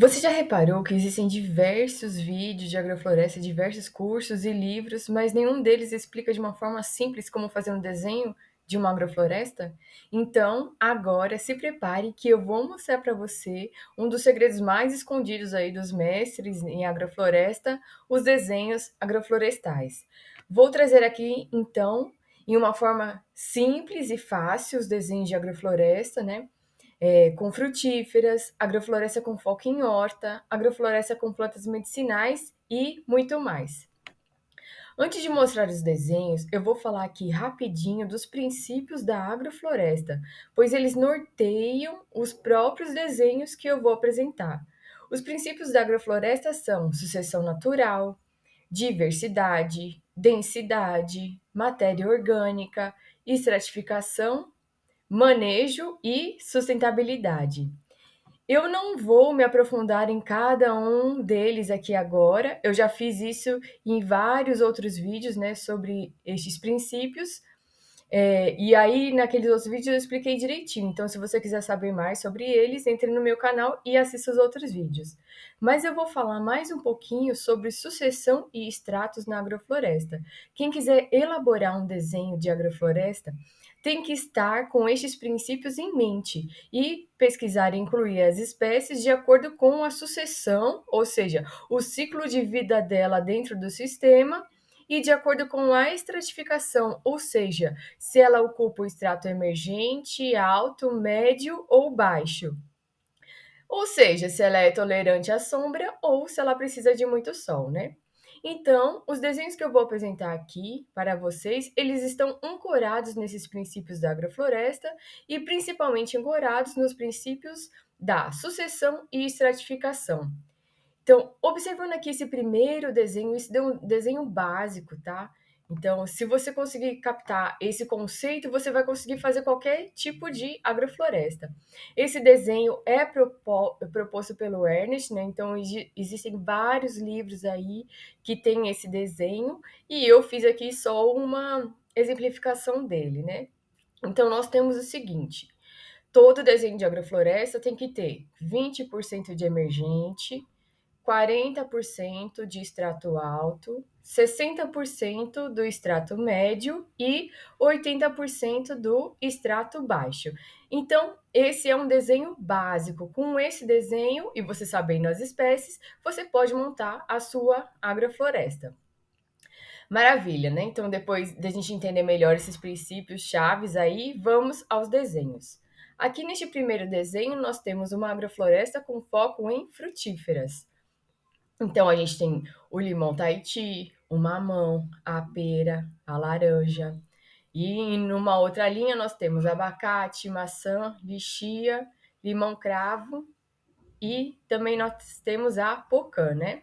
Você já reparou que existem diversos vídeos de agrofloresta, diversos cursos e livros, mas nenhum deles explica de uma forma simples como fazer um desenho de uma agrofloresta? Então, agora se prepare que eu vou mostrar para você um dos segredos mais escondidos aí dos mestres em agrofloresta, os desenhos agroflorestais. Vou trazer aqui então, em uma forma simples e fácil, os desenhos de agrofloresta, né? é, com frutíferas, agrofloresta com foco em horta, agrofloresta com plantas medicinais e muito mais. Antes de mostrar os desenhos, eu vou falar aqui rapidinho dos princípios da agrofloresta, pois eles norteiam os próprios desenhos que eu vou apresentar. Os princípios da agrofloresta são sucessão natural, diversidade, densidade, matéria orgânica, estratificação manejo e sustentabilidade. Eu não vou me aprofundar em cada um deles aqui agora, eu já fiz isso em vários outros vídeos né, sobre estes princípios, é, e aí, naqueles outros vídeos, eu expliquei direitinho. Então, se você quiser saber mais sobre eles, entre no meu canal e assista os outros vídeos. Mas eu vou falar mais um pouquinho sobre sucessão e extratos na agrofloresta. Quem quiser elaborar um desenho de agrofloresta, tem que estar com estes princípios em mente e pesquisar e incluir as espécies de acordo com a sucessão, ou seja, o ciclo de vida dela dentro do sistema e de acordo com a estratificação, ou seja, se ela ocupa o extrato emergente, alto, médio ou baixo. Ou seja, se ela é tolerante à sombra ou se ela precisa de muito sol, né? Então, os desenhos que eu vou apresentar aqui para vocês, eles estão ancorados nesses princípios da agrofloresta e principalmente ancorados nos princípios da sucessão e estratificação. Então, observando aqui esse primeiro desenho, isso deu um desenho básico, tá? Então, se você conseguir captar esse conceito, você vai conseguir fazer qualquer tipo de agrofloresta. Esse desenho é proposto pelo Ernest, né? Então, existem vários livros aí que tem esse desenho, e eu fiz aqui só uma exemplificação dele, né? Então, nós temos o seguinte: todo desenho de agrofloresta tem que ter 20% de emergente, 40% de extrato alto, 60% do extrato médio e 80% do extrato baixo. Então, esse é um desenho básico. Com esse desenho e você sabendo as espécies, você pode montar a sua agrofloresta. Maravilha, né? Então, depois da gente entender melhor esses princípios chaves aí, vamos aos desenhos. Aqui neste primeiro desenho, nós temos uma agrofloresta com foco em frutíferas. Então a gente tem o limão Tahiti, o mamão, a pera, a laranja. E numa outra linha nós temos abacate, maçã, lixia, limão cravo e também nós temos a pocã, né?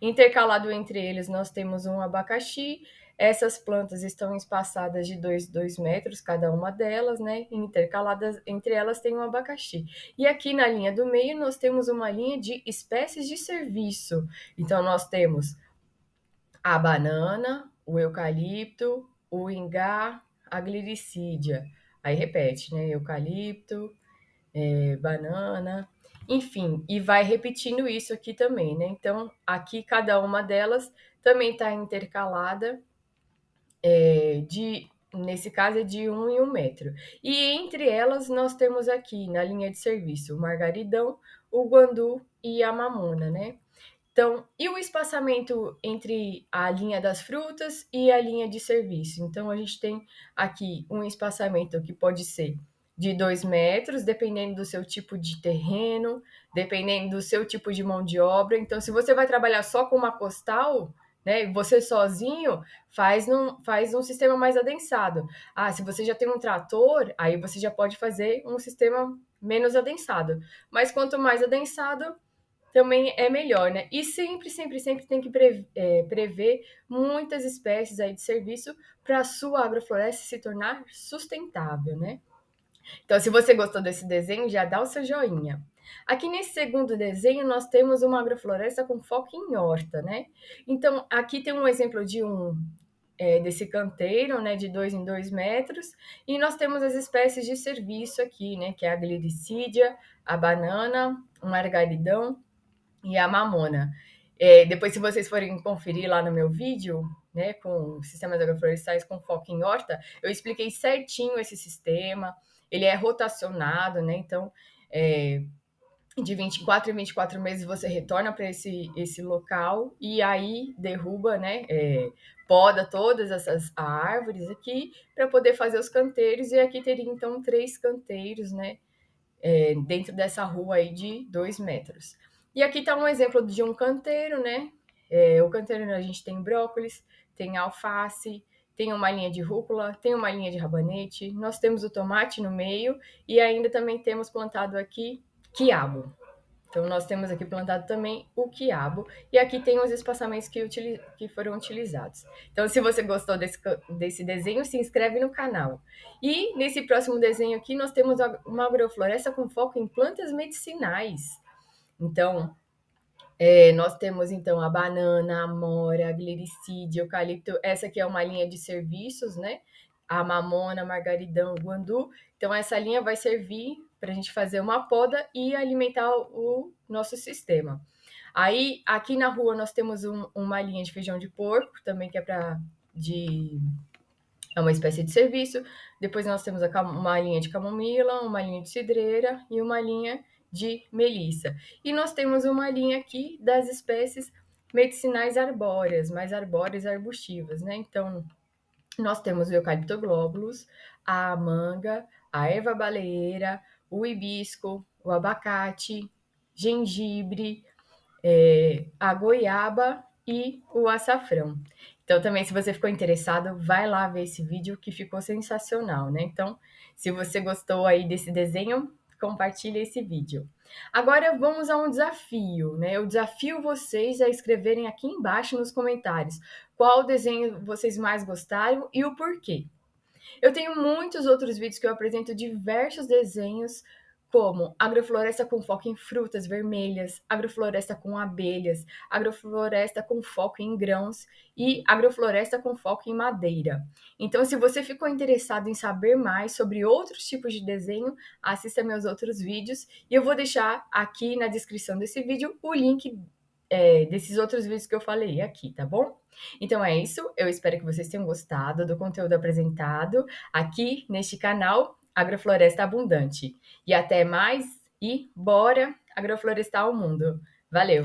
Intercalado entre eles nós temos um abacaxi essas plantas estão espaçadas de 2 dois metros, cada uma delas, né? Intercaladas entre elas tem um abacaxi. E aqui na linha do meio nós temos uma linha de espécies de serviço. Então nós temos a banana, o eucalipto, o ingá, a gliricídia. Aí repete, né? Eucalipto, é, banana, enfim, e vai repetindo isso aqui também, né? Então, aqui cada uma delas também está intercalada é, de nesse caso é de um e um metro. E entre elas nós temos aqui na linha de serviço o margaridão, o guandu e a mamona, né? Então, e o espaçamento entre a linha das frutas e a linha de serviço? Então, a gente tem aqui um espaçamento que pode ser de 2 metros, dependendo do seu tipo de terreno, dependendo do seu tipo de mão de obra. Então, se você vai trabalhar só com uma costal, né? Você sozinho faz num, faz um sistema mais adensado. Ah, se você já tem um trator, aí você já pode fazer um sistema menos adensado. Mas quanto mais adensado, também é melhor, né? E sempre, sempre, sempre tem que prever, é, prever muitas espécies aí de serviço para a sua agrofloresta se tornar sustentável, né? Então, se você gostou desse desenho, já dá o seu joinha. Aqui nesse segundo desenho, nós temos uma agrofloresta com foco em horta, né? Então, aqui tem um exemplo de um é, desse canteiro, né, de dois em dois metros, e nós temos as espécies de serviço aqui, né, que é a gliricídia, a banana, o margaridão e a mamona. É, depois, se vocês forem conferir lá no meu vídeo, né, com sistemas agroflorestais com foco em horta, eu expliquei certinho esse sistema, ele é rotacionado, né, então... É, de 24 em 24 meses você retorna para esse, esse local e aí derruba, né? É, poda todas essas árvores aqui para poder fazer os canteiros. E aqui teria então três canteiros, né? É, dentro dessa rua aí de dois metros. E aqui está um exemplo de um canteiro, né? É, o canteiro a gente tem brócolis, tem alface, tem uma linha de rúcula, tem uma linha de rabanete, nós temos o tomate no meio e ainda também temos plantado aqui quiabo. Então, nós temos aqui plantado também o quiabo. E aqui tem os espaçamentos que, que foram utilizados. Então, se você gostou desse, desse desenho, se inscreve no canal. E nesse próximo desenho aqui, nós temos uma agrofloresta com foco em plantas medicinais. Então, é, nós temos então a banana, a mora, a glericídia, eucalipto. Essa aqui é uma linha de serviços, né? a mamona, margaridão, guandu. Então, essa linha vai servir para a gente fazer uma poda e alimentar o nosso sistema. Aí, aqui na rua, nós temos um, uma linha de feijão de porco, também que é para de é uma espécie de serviço. Depois nós temos a, uma linha de camomila, uma linha de cidreira e uma linha de melissa. E nós temos uma linha aqui das espécies medicinais arbóreas, mais arbóreas arbustivas, né? Então, nós temos o eucaliptoglóbulos, a manga, a erva baleeira, o hibisco, o abacate, gengibre, é, a goiaba e o açafrão. Então, também, se você ficou interessado, vai lá ver esse vídeo que ficou sensacional, né? Então, se você gostou aí desse desenho, compartilha esse vídeo. Agora vamos a um desafio, né? Eu desafio vocês a escreverem aqui embaixo nos comentários qual desenho vocês mais gostaram e o porquê. Eu tenho muitos outros vídeos que eu apresento diversos desenhos como agrofloresta com foco em frutas vermelhas, agrofloresta com abelhas, agrofloresta com foco em grãos e agrofloresta com foco em madeira. Então, se você ficou interessado em saber mais sobre outros tipos de desenho, assista meus outros vídeos e eu vou deixar aqui na descrição desse vídeo o link é, desses outros vídeos que eu falei aqui, tá bom? Então é isso, eu espero que vocês tenham gostado do conteúdo apresentado aqui neste canal agrofloresta abundante. E até mais e bora agroflorestar o mundo. Valeu!